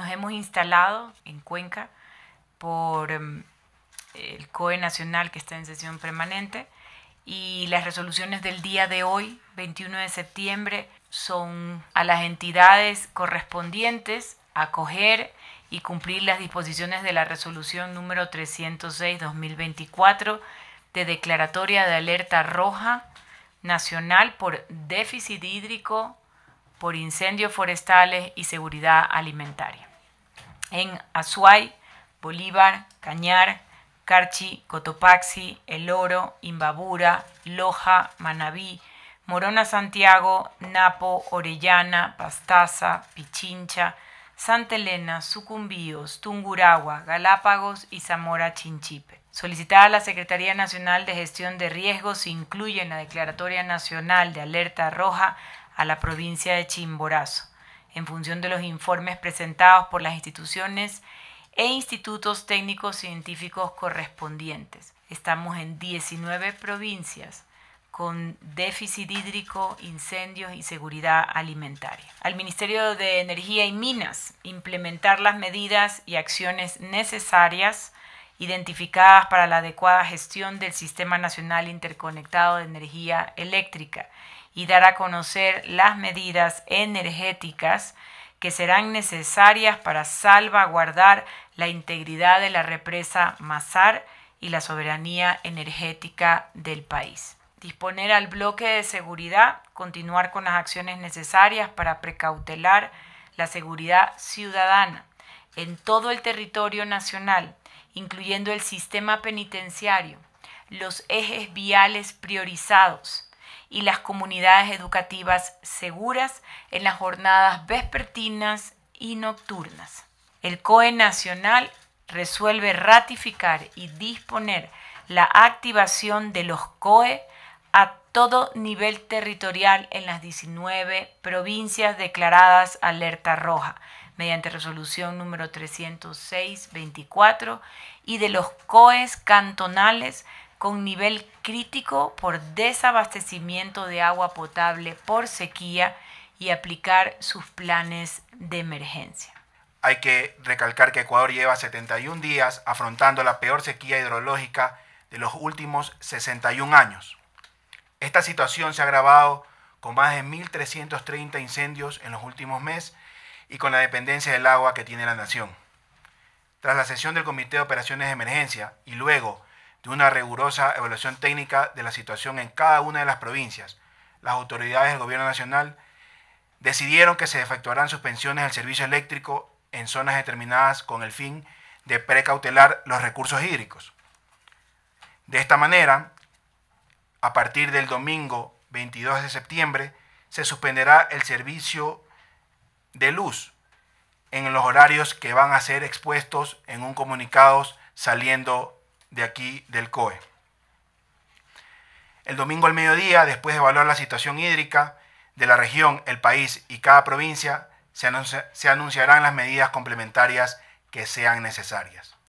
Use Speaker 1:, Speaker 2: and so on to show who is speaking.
Speaker 1: Nos hemos instalado en Cuenca por em, el COE Nacional que está en sesión permanente y las resoluciones del día de hoy, 21 de septiembre, son a las entidades correspondientes acoger y cumplir las disposiciones de la resolución número 306-2024 de declaratoria de alerta roja nacional por déficit hídrico, por incendios forestales y seguridad alimentaria en Azuay, Bolívar, Cañar, Carchi, Cotopaxi, El Oro, Imbabura, Loja, Manabí, Morona Santiago, Napo, Orellana, Pastaza, Pichincha, Santa Elena, Sucumbíos, Tunguragua, Galápagos y Zamora Chinchipe. Solicitada a la Secretaría Nacional de Gestión de Riesgos se incluye en la Declaratoria Nacional de Alerta Roja a la provincia de Chimborazo en función de los informes presentados por las instituciones e institutos técnicos científicos correspondientes. Estamos en 19 provincias con déficit hídrico, incendios y seguridad alimentaria. Al Ministerio de Energía y Minas, implementar las medidas y acciones necesarias identificadas para la adecuada gestión del Sistema Nacional Interconectado de Energía Eléctrica y dar a conocer las medidas energéticas que serán necesarias para salvaguardar la integridad de la represa Mazar y la soberanía energética del país. Disponer al bloque de seguridad, continuar con las acciones necesarias para precautelar la seguridad ciudadana en todo el territorio nacional, incluyendo el sistema penitenciario, los ejes viales priorizados, y las comunidades educativas seguras en las jornadas vespertinas y nocturnas. El COE Nacional resuelve ratificar y disponer la activación de los COE a todo nivel territorial en las 19 provincias declaradas alerta roja, mediante resolución número 306-24 y de los COEs cantonales con nivel crítico por desabastecimiento de agua potable por sequía y aplicar sus planes de emergencia.
Speaker 2: Hay que recalcar que Ecuador lleva 71 días afrontando la peor sequía hidrológica de los últimos 61 años. Esta situación se ha agravado con más de 1.330 incendios en los últimos meses y con la dependencia del agua que tiene la nación. Tras la sesión del Comité de Operaciones de Emergencia y luego de una rigurosa evaluación técnica de la situación en cada una de las provincias, las autoridades del Gobierno Nacional decidieron que se efectuarán suspensiones del servicio eléctrico en zonas determinadas con el fin de precautelar los recursos hídricos. De esta manera, a partir del domingo 22 de septiembre, se suspenderá el servicio de luz en los horarios que van a ser expuestos en un comunicado saliendo de aquí del COE. El domingo al mediodía, después de evaluar la situación hídrica de la región, el país y cada provincia, se, se anunciarán las medidas complementarias que sean necesarias.